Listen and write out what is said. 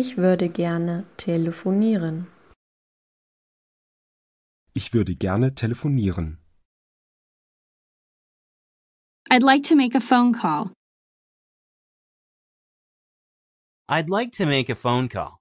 Ich würde gerne telefonieren. Ich würde gerne telefonieren. I'd like to make a phone call. I'd like to make a phone call.